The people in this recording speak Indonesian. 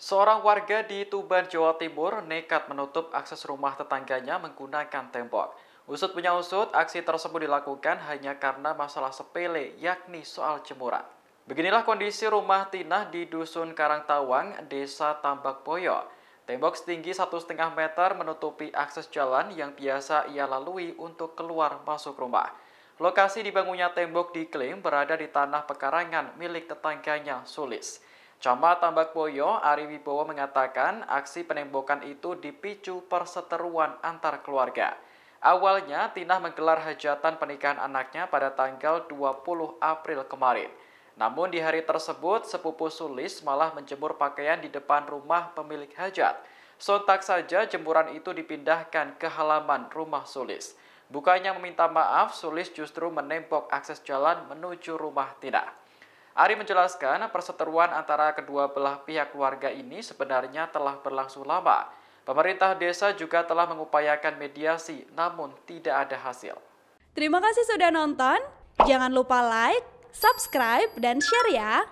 Seorang warga di Tuban, Jawa Timur nekat menutup akses rumah tetangganya menggunakan tembok. Usut punya usut, aksi tersebut dilakukan hanya karena masalah sepele, yakni soal jemuran. Beginilah kondisi rumah Tinah di Dusun Karangtawang, Desa Tambak Boyo. Tembok setinggi 1,5 meter menutupi akses jalan yang biasa ia lalui untuk keluar masuk rumah. Lokasi dibangunnya tembok diklaim berada di tanah pekarangan milik tetangganya Sulis. Camat Boyo, Ari Wibowo mengatakan aksi penembokan itu dipicu perseteruan antar keluarga. Awalnya, Tina menggelar hajatan pernikahan anaknya pada tanggal 20 April kemarin. Namun di hari tersebut, sepupu Sulis malah menjemur pakaian di depan rumah pemilik hajat. Sontak saja jemuran itu dipindahkan ke halaman rumah Sulis. Bukannya meminta maaf, Sulis justru menembok akses jalan menuju rumah Tina. Ari menjelaskan perseteruan antara kedua belah pihak keluarga ini sebenarnya telah berlangsung lama. Pemerintah desa juga telah mengupayakan mediasi namun tidak ada hasil. Terima kasih sudah nonton. Jangan lupa like, subscribe, dan share ya.